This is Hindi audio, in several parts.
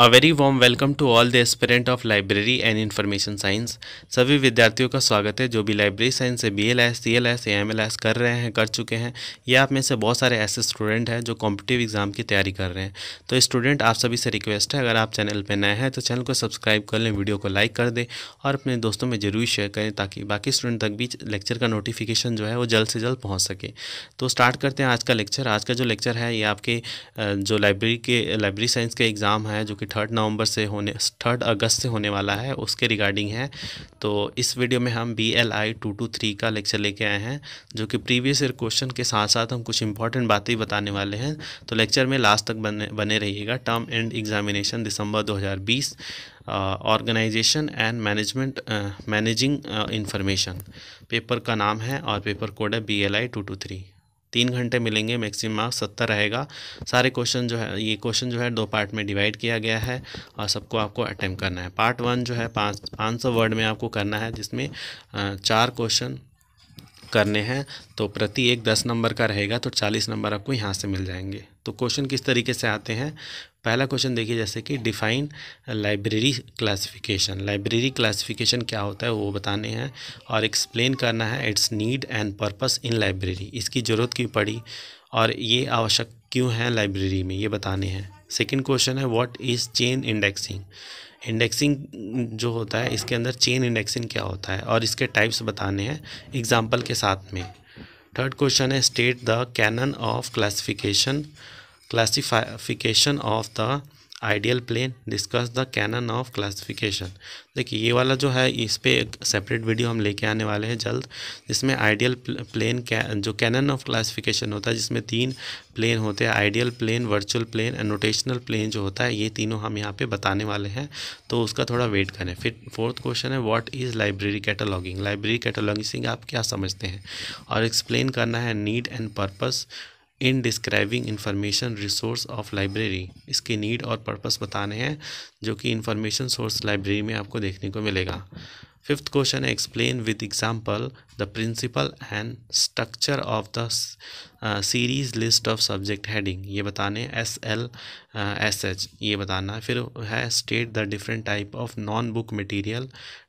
a very warm welcome to all the aspirant of library and information science सभी विद्यार्थियों का स्वागत है जो भी लाइब्रेरी साइंस से B L S C L S M L S कर रहे हैं कर चुके हैं या आप में से बहुत सारे ऐसे स्टूडेंट हैं जो कॉम्पिटिव एग्जाम की तैयारी कर रहे हैं तो स्टूडेंट आप सभी से रिक्वेस्ट है अगर आप चैनल पर नए हैं तो चैनल को सब्सक्राइब कर लें वीडियो को लाइक कर दें और अपने दोस्तों में जरूर शेयर करें ताकि बाकी स्टूडेंट तक भी लेक्चर का नोटिफिकेशन जो है वो जल्द से जल्द पहुँच सके तो स्टार्ट करते हैं आज का लेक्चर आज का जो लेक्चर है ये आपके जो लाइब्रेरी के लाइब्रेरी साइंस के एग्ज़ाम है जो कि थर्ड नवंबर से होने थर्ड अगस्त से होने वाला है उसके रिगार्डिंग है तो इस वीडियो में हम B L I two two three का लेक्चर लेके आए हैं जो कि प्रीवियस ईयर क्वेश्चन के साथ साथ हम कुछ इंपॉर्टेंट बातें भी बताने वाले हैं तो लेक्चर में लास्ट तक बने बने रहिएगा टर्म एंड एग्जामिनेशन दिसंबर दो organization and management managing information paper का नाम है और पेपर कोड है B L I two two three तीन घंटे मिलेंगे मैक्सिमम मार्क्स सत्तर रहेगा सारे क्वेश्चन जो है ये क्वेश्चन जो है दो पार्ट में डिवाइड किया गया है और सबको आपको अटैम्प करना है पार्ट वन जो है पाँच पाँच सौ वर्ड में आपको करना है जिसमें चार क्वेश्चन करने हैं तो प्रति एक दस नंबर का रहेगा तो चालीस नंबर आपको यहाँ से मिल जाएंगे तो क्वेश्चन किस तरीके से आते हैं पहला क्वेश्चन देखिए जैसे कि define library classification library classification क्या होता है वो बताने हैं और एक्सप्लेन करना है its need and purpose in library इसकी ज़रूरत क्यों पड़ी और ये आवश्यक क्यों है लाइब्रेरी में ये बताने हैं सेकंड क्वेश्चन है what is chain indexing indexing जो होता है इसके अंदर चेन इंडेक्सिंग क्या होता है और इसके टाइप्स बताने हैं एग्जाम्पल के साथ में थर्ड क्वेश्चन है state the canon of classification classification of the ideal plane discuss the canon of classification देखिए ये वाला जो है इस पर एक सेपरेट वीडियो हम लेके आने वाले हैं जल्द जिसमें आइडियल प्लेन जो कैनन ऑफ क्लासिफिकेशन होता है जिसमें तीन प्लेन होते हैं ideal plane virtual plane and notational plane जो होता है ये तीनों हम यहाँ पे बताने वाले हैं तो उसका थोड़ा वेट करें फिर फोर्थ क्वेश्चन है what is library cataloguing library cataloguing आप क्या समझते हैं और एक्सप्लेन करना है need and purpose in describing information resource of library इसकी नीड और पर्पस बताने हैं जो कि इंफॉर्मेशन सोर्स लाइब्रेरी में आपको देखने को मिलेगा फिफ्थ क्वेश्चन है explain with example the principle and structure of the series list of subject heading ये बताने एस एल एस एच ये बताना फिर है state the different type of non book material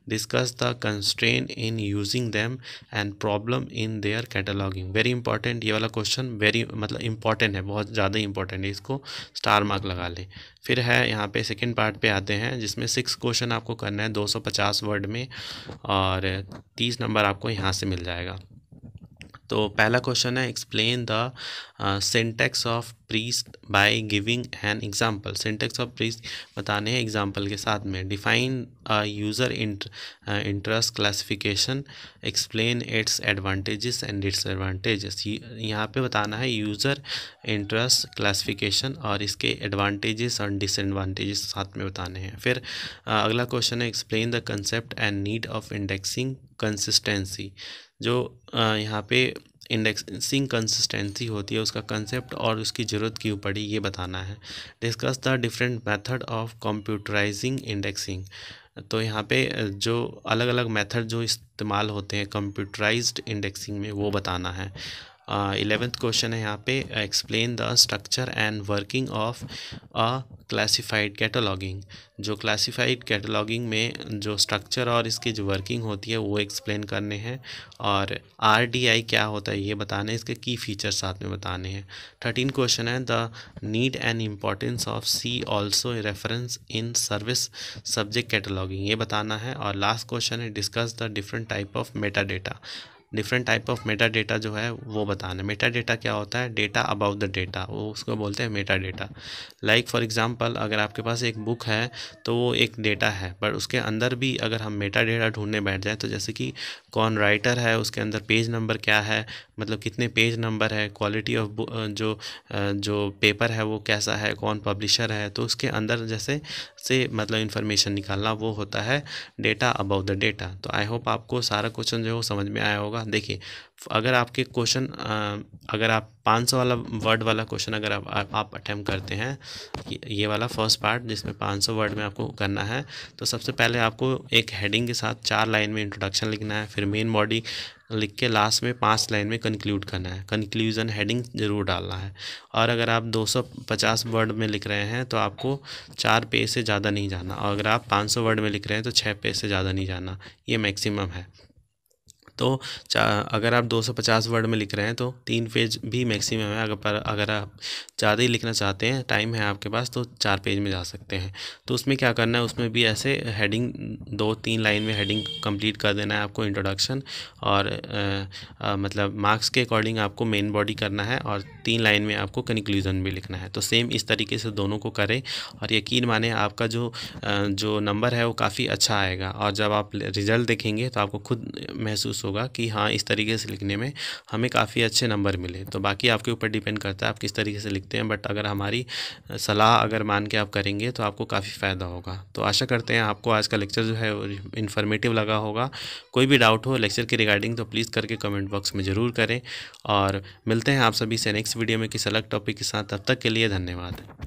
discuss the constrain in using them and problem in their cataloguing very important ये वाला क्वेश्चन वेरी मतलब इंपॉर्टेंट है बहुत ज़्यादा इंपॉर्टेंट है इसको स्टार मार्क लगा लें फिर है यहाँ पे सेकेंड पार्ट पे आते हैं जिसमें सिक्स क्वेश्चन आपको करना है 250 वर्ड में और तीस नंबर आपको यहाँ से मिल जाएगा तो पहला क्वेश्चन है explain the syntax of PRECIS by giving an example syntax of PRECIS बताने हैं एग्जाम्पल के साथ में define a user interest classification explain its advantages and disadvantage यहाँ पर बताना है यूज़र इंटरेस्ट क्लासिफिकेशन और इसके एडवांटेजेस और डिसएडवांटेजेस साथ में बताने हैं फिर uh, अगला क्वेश्चन है explain the concept and need of indexing consistency जो uh, यहाँ पे इंडेक्सिंग कंसिस्टेंसी होती है उसका कंसेप्ट और उसकी ज़रूरत क्यों पड़ी ये बताना है discuss the different method of computerising indexing तो यहाँ पे जो अलग अलग मेथड जो इस्तेमाल होते हैं कंप्यूटराइज्ड इंडेक्सिंग में वो बताना है इलेवेंथ क्वेश्चन है यहाँ पे explain the structure and working of a classified cataloguing जो क्लासिफाइड कैटलॉगिंग में जो स्ट्रक्चर और इसकी जो वर्किंग होती है वो एक्सप्लेन करने हैं और आर डी आई क्या होता है ये बताने हैं इसके की फीचर्स साथ में बताने हैं थर्टीन क्वेश्चन है the need and importance of see also reference in service subject cataloguing ये बताना है और लास्ट क्वेश्चन है discuss the different type of metadata different type of metadata जो है वो बताना मेटा डेटा क्या होता है डेटा अबाउट द डेटा वो उसको बोलते हैं metadata like for example अगर आपके पास एक बुक है तो वो एक डेटा है पर उसके अंदर भी अगर हम मेटा डेटा ढूंढने बैठ जाए तो जैसे कि कौन राइटर है उसके अंदर पेज नंबर क्या है मतलब कितने पेज नंबर है क्वालिटी ऑफ जो जो पेपर है वो कैसा है कौन पब्लिशर है तो उसके अंदर जैसे से मतलब इन्फॉर्मेशन निकालना वो होता है डेटा अबाउट द डेटा तो आई होप आपको सारा क्वेश्चन जो है वो समझ में आया होगा होगा देखिए अगर आपके क्वेश्चन अगर आप 500 वाला वर्ड वाला क्वेश्चन अगर आप आप, आप करते हैं ये वाला फर्स्ट पार्ट जिसमें 500 वर्ड में आपको करना है तो सबसे पहले आपको एक हेडिंग के साथ चार लाइन में इंट्रोडक्शन लिखना है फिर मेन बॉडी लिख के लास्ट में पांच लाइन में कंक्लूड करना है कंक्लूजन हेडिंग ज़रूर डालना है और अगर आप 250 वर्ड में लिख रहे हैं तो आपको चार पेज से ज़्यादा नहीं जाना और अगर आप 500 वर्ड में लिख रहे हैं तो छः पेज से ज़्यादा नहीं जाना ये मैक्सिमम है तो अगर आप 250 वर्ड में लिख रहे हैं तो तीन पेज भी मैक्सिमम है अगर पर अगर आप ज़्यादा ही लिखना चाहते हैं टाइम है आपके पास तो चार पेज में जा सकते हैं तो उसमें क्या करना है उसमें भी ऐसे हेडिंग दो तीन लाइन में हेडिंग कंप्लीट कर देना है आपको इंट्रोडक्शन और आ, आ, मतलब मार्क्स के अकॉर्डिंग आपको मेन बॉडी करना है और तीन लाइन में आपको कंक्लूजन भी लिखना है तो सेम इस तरीके से दोनों को करें और यकीन माने आपका जो जो नंबर है वो काफ़ी अच्छा आएगा और जब आप रिज़ल्ट देखेंगे तो आपको खुद महसूस होगा कि हाँ इस तरीके से लिखने में हमें काफ़ी अच्छे नंबर मिले तो बाकी आपके ऊपर डिपेंड करता है आप किस तरीके से लिखते हैं बट अगर हमारी सलाह अगर मान के आप करेंगे तो आपको काफ़ी फ़ायदा होगा तो आशा करते हैं आपको आज का लेक्चर जो है इन्फॉर्मेटिव लगा होगा कोई भी डाउट हो लेक्चर की रिगार्डिंग तो प्लीज़ करके कमेंट बॉक्स में ज़रूर करें और मिलते हैं आप सभी से नेक्स्ट वीडियो में किसी अलग टॉपिक के साथ तब तक के लिए धन्यवाद